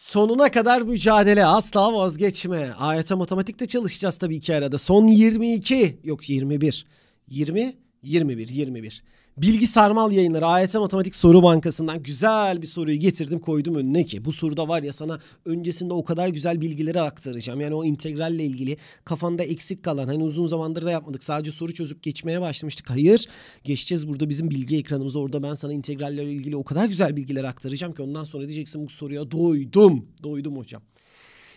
Sonuna kadar mücadele asla vazgeçme. AYT matematikte çalışacağız tabii ki arada. Son 22 yok 21. 20 21 21. Bilgi Sarmal Yayınları AYT Matematik Soru Bankası'ndan güzel bir soruyu getirdim koydum önüne ki bu soruda var ya sana öncesinde o kadar güzel bilgileri aktaracağım. Yani o integralle ilgili kafanda eksik kalan hani uzun zamandır da yapmadık sadece soru çözüp geçmeye başlamıştık. Hayır geçeceğiz burada bizim bilgi ekranımız orada ben sana integrallerle ilgili o kadar güzel bilgiler aktaracağım ki ondan sonra diyeceksin bu soruya doydum doydum hocam.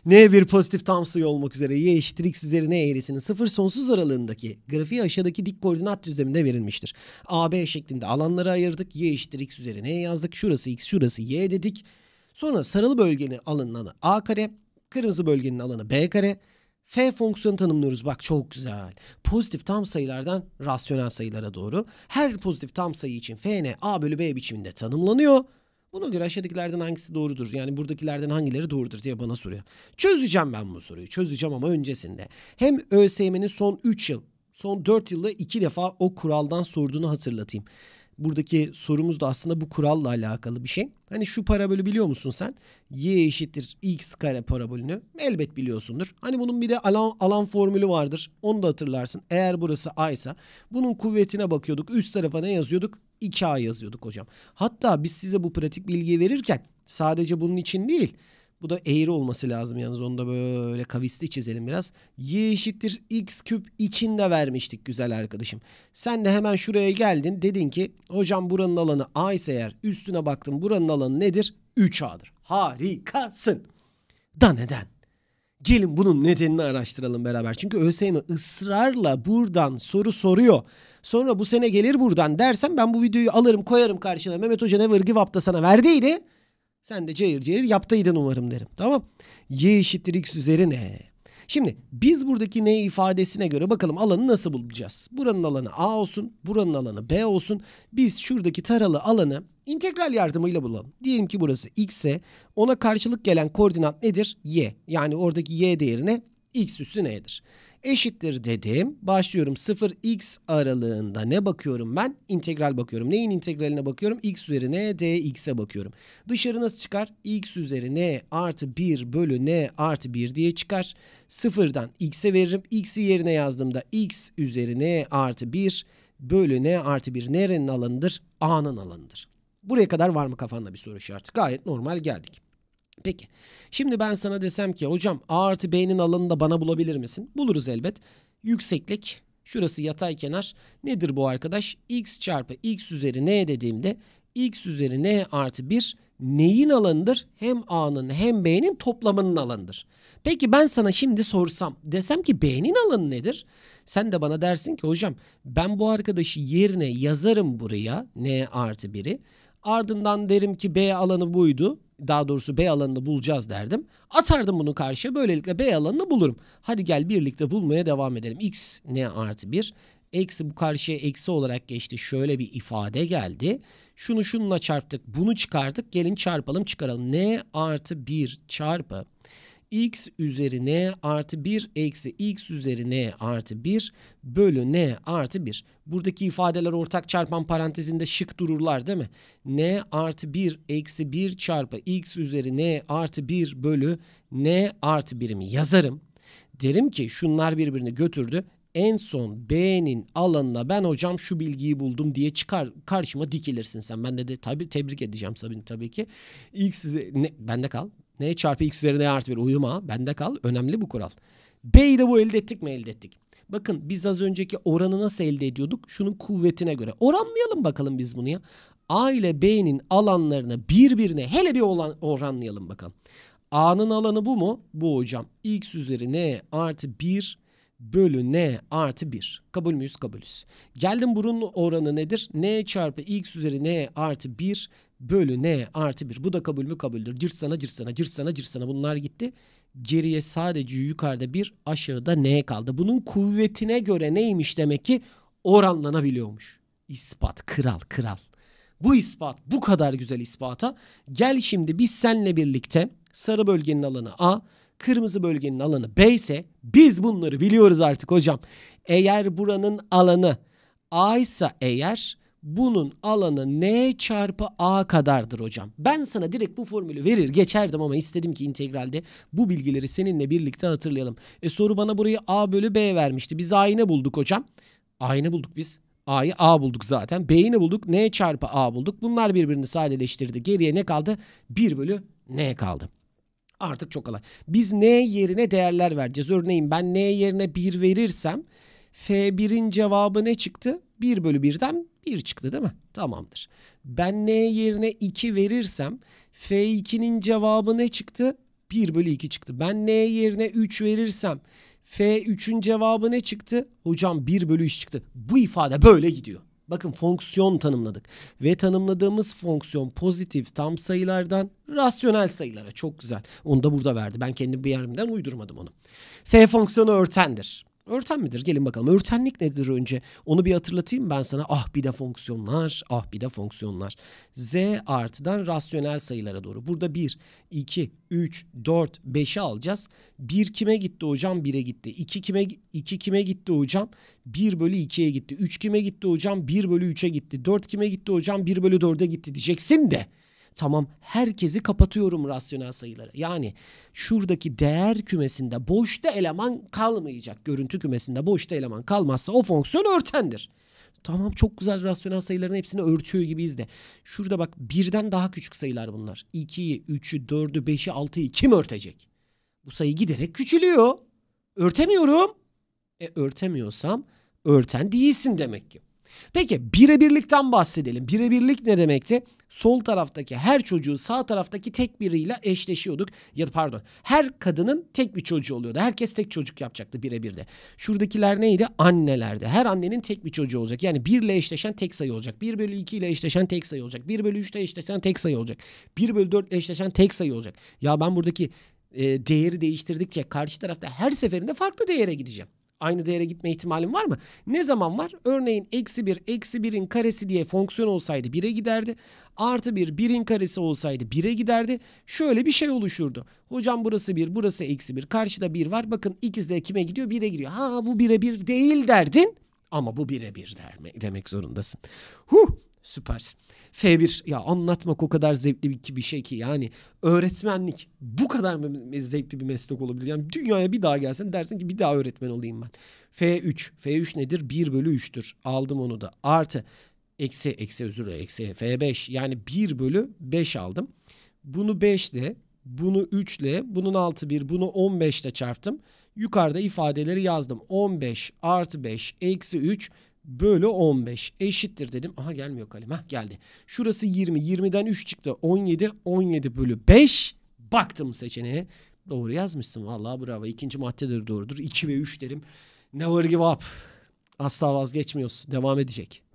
N bir pozitif tam sayı olmak üzere y eşittir x üzerine eğrisinin sıfır sonsuz aralığındaki grafiği aşağıdaki dik koordinat düzleminde verilmiştir. AB şeklinde alanları ayırdık. Y eşittir x üzerine yazdık. Şurası x şurası y dedik. Sonra sarılı bölgenin alanı a kare. Kırmızı bölgenin alanı b kare. F fonksiyonu tanımlıyoruz. Bak çok güzel. Pozitif tam sayılardan rasyonel sayılara doğru. Her pozitif tam sayı için Fn A bölü B biçiminde tanımlanıyor. Buna göre aşağıdakilerden hangisi doğrudur? Yani buradakilerden hangileri doğrudur diye bana soruyor. Çözeceğim ben bu soruyu. Çözeceğim ama öncesinde. Hem ÖSYM'nin son 3 yıl, son 4 yılda 2 defa o kuraldan sorduğunu hatırlatayım. Buradaki sorumuz da aslında bu kuralla alakalı bir şey. Hani şu parabolü biliyor musun sen? Y eşittir x kare parabolünü. Elbet biliyorsundur. Hani bunun bir de alan, alan formülü vardır. Onu da hatırlarsın. Eğer burası a ise bunun kuvvetine bakıyorduk. Üst tarafa ne yazıyorduk? 2A yazıyorduk hocam. Hatta biz size bu pratik bilgiyi verirken sadece bunun için değil. Bu da eğri olması lazım yalnız onu da böyle kavisli çizelim biraz. Y eşittir x küp içinde vermiştik güzel arkadaşım. Sen de hemen şuraya geldin dedin ki hocam buranın alanı a ise eğer üstüne baktım buranın alanı nedir? 3a'dır. Harikasın. Da neden? Gelin bunun nedenini araştıralım beraber. Çünkü ÖSYM ısrarla buradan soru soruyor. Sonra bu sene gelir buradan dersem ben bu videoyu alırım koyarım karşına. Mehmet Hoca ne Give Up'ta sana verdiydi. Sen de cayır cayır yaptıydın umarım derim. Tamam. Y eşittir x üzeri ne? Şimdi biz buradaki ne ifadesine göre bakalım alanı nasıl bulacağız? Buranın alanı A olsun, buranın alanı B olsun. Biz şuradaki taralı alanı integral yardımıyla bulalım. Diyelim ki burası x ise ona karşılık gelen koordinat nedir? Y. Yani oradaki y değerine x üssü nedir? eşittir dedim. Başlıyorum 0x aralığında ne bakıyorum ben? İntegral bakıyorum. Neyin integraline bakıyorum? x üzerine dx'e bakıyorum. Dışarı nasıl çıkar? x üzeri n artı 1 bölü n artı 1 diye çıkar. Sıfırdan x'e veririm. x'i yerine yazdığımda x üzeri artı 1 bölü n artı 1 nerenin alanıdır? a'nın alanıdır. Buraya kadar var mı kafanda bir soru işareti? Gayet normal geldik. Peki. Şimdi ben sana desem ki hocam A artı B'nin alanını da bana bulabilir misin? Buluruz elbet. Yükseklik şurası yatay kenar. Nedir bu arkadaş? X çarpı X üzeri N dediğimde X üzeri N artı 1 neyin alanıdır? Hem A'nın hem B'nin toplamının alanıdır. Peki ben sana şimdi sorsam desem ki B'nin alanı nedir? Sen de bana dersin ki hocam ben bu arkadaşı yerine yazarım buraya N artı 1'i. Ardından derim ki B alanı buydu daha doğrusu B alanını bulacağız derdim. Atardım bunu karşıya böylelikle B alanını bulurum. Hadi gel birlikte bulmaya devam edelim. X ne artı 1? Eksi bu karşıya eksi olarak geçti. Şöyle bir ifade geldi. Şunu şununla çarptık. Bunu çıkardık. Gelin çarpalım çıkaralım. N artı 1 çarpı x üzeri n artı 1 eksi x üzeri n artı 1 bölü n artı 1. Buradaki ifadeler ortak çarpan parantezinde şık dururlar değil mi? n artı 1 eksi 1 çarpı x üzeri n artı 1 bölü n artı 1'imi yazarım. Derim ki şunlar birbirini götürdü. En son B'nin alanına ben hocam şu bilgiyi buldum diye çıkar karşıma dikilirsin sen. Ben de, de tabii tebrik edeceğim tabii, tabii ki. X üzeri, ne, bende kal n çarpı x üzeri n artı bir uyuma bende kal önemli bu kural. B'yi de bu elde ettik mi elde ettik. Bakın biz az önceki oranı nasıl elde ediyorduk? Şunun kuvvetine göre. Oranlayalım bakalım biz bunu ya. A ile B'nin alanlarını birbirine hele bir olan oranlayalım bakalım. A'nın alanı bu mu? Bu hocam. X üzeri n artı 1 bölü n artı 1. Kabul müyüz? Kabulüz. Geldim burun oranı nedir? n çarpı x üzeri n artı 1 bölü n artı 1. Bu da kabul mü? Kabuldür. Cırsana cırsana cırsana cırsana bunlar gitti. Geriye sadece yukarıda 1 aşağıda n kaldı. Bunun kuvvetine göre neymiş demek ki? Oranlanabiliyormuş. İspat kral kral. Bu ispat bu kadar güzel ispata. Gel şimdi biz senle birlikte sarı bölgenin alanı A, Kırmızı bölgenin alanı B ise biz bunları biliyoruz artık hocam. Eğer buranın alanı A ise eğer bunun alanı n çarpı a kadardır hocam. Ben sana direkt bu formülü verir geçerdim ama istedim ki integralde bu bilgileri seninle birlikte hatırlayalım. E soru bana burayı a bölü b vermişti. Biz a'yı ne bulduk hocam? A'yı ne bulduk biz? A'yı A bulduk zaten. B'yi ne bulduk? N çarpı A bulduk. Bunlar birbirini sadeleştirdi. Geriye ne kaldı? 1 bölü N kaldı artık çok kolay. Biz N yerine değerler vereceğiz. Örneğin ben N yerine 1 verirsem F1'in cevabı ne çıktı? 1 bölü 1'den 1 çıktı değil mi? Tamamdır. Ben N yerine 2 verirsem F2'nin cevabı ne çıktı? 1 bölü 2 çıktı. Ben N yerine 3 verirsem F3'ün cevabı ne çıktı? Hocam 1 bölü 3 çıktı. Bu ifade böyle gidiyor. Bakın fonksiyon tanımladık ve tanımladığımız fonksiyon pozitif tam sayılardan rasyonel sayılara çok güzel. Onu da burada verdi. Ben kendim bir yerimden uydurmadım onu. F fonksiyonu örtendir. Örten midir? Gelin bakalım. Örtenlik nedir önce? Onu bir hatırlatayım ben sana. Ah bir de fonksiyonlar, ah bir de fonksiyonlar. Z artıdan rasyonel sayılara doğru. Burada 1, 2, 3, 4, 5'i alacağız. 1 kime gitti hocam? 1'e gitti. 2 kime 2 kime gitti hocam? 1 bölü 2'ye gitti. 3 kime gitti hocam? 1 bölü 3'e gitti. 4 kime gitti hocam? 1 bölü 4'e gitti diyeceksin de. Tamam herkesi kapatıyorum rasyonel sayıları. Yani şuradaki değer kümesinde boşta eleman kalmayacak. Görüntü kümesinde boşta eleman kalmazsa o fonksiyon örtendir. Tamam çok güzel rasyonel sayıların hepsini örtüyor gibiyiz de. Şurada bak birden daha küçük sayılar bunlar. 2'yi, 3'ü, 4'ü, 5'i, 6'yı kim örtecek? Bu sayı giderek küçülüyor. Örtemiyorum. E örtemiyorsam örten değilsin demek ki. Peki birebirlikten bahsedelim. Birebirlik ne demekti? Sol taraftaki her çocuğu sağ taraftaki tek biriyle eşleşiyorduk. Ya pardon her kadının tek bir çocuğu oluyordu. Herkes tek çocuk yapacaktı birebir de. Şuradakiler neydi? Annelerdi. Her annenin tek bir çocuğu olacak. Yani 1 ile eşleşen tek sayı olacak. Bir bölü iki ile eşleşen tek sayı olacak. Bir bölü 3 ile eşleşen tek sayı olacak. Bir bölü dört ile eşleşen tek sayı olacak. Ya ben buradaki e, değeri değiştirdikçe karşı tarafta her seferinde farklı değere gideceğim aynı değere gitme ihtimalim var mı? Ne zaman var? Örneğin eksi 1, eksi 1'in karesi diye fonksiyon olsaydı 1'e giderdi. Artı 1, 1'in karesi olsaydı 1'e giderdi. Şöyle bir şey oluşurdu. Hocam burası 1, burası eksi 1. Karşıda 1 var. Bakın ikisi de kime gidiyor? 1'e giriyor. Ha bu 1'e 1 değil derdin. Ama bu birebir der demek zorundasın. Huh! Süper. F1 ya anlatmak o kadar zevkli bir şey ki yani öğretmenlik bu kadar mı zevkli bir meslek olabilir? Yani dünyaya bir daha gelsen dersin ki bir daha öğretmen olayım ben. F3. F3 nedir? 1 bölü 3'tür. Aldım onu da. Artı eksi eksi özür dilerim eksi F5 yani 1 bölü 5 aldım. Bunu 5 ile bunu 3 ile bunun 6 1 bunu 15 ile çarptım. Yukarıda ifadeleri yazdım. 15 artı 5 eksi 3 bölü 15 eşittir dedim. Aha gelmiyor kalem. Hah geldi. Şurası 20. 20'den 3 çıktı. 17. 17 bölü 5. Baktım seçeneğe. Doğru yazmışsın. Vallahi bravo. İkinci maddedir doğrudur. 2 ve 3 derim. Never give up. Asla vazgeçmiyorsun. Devam edecek.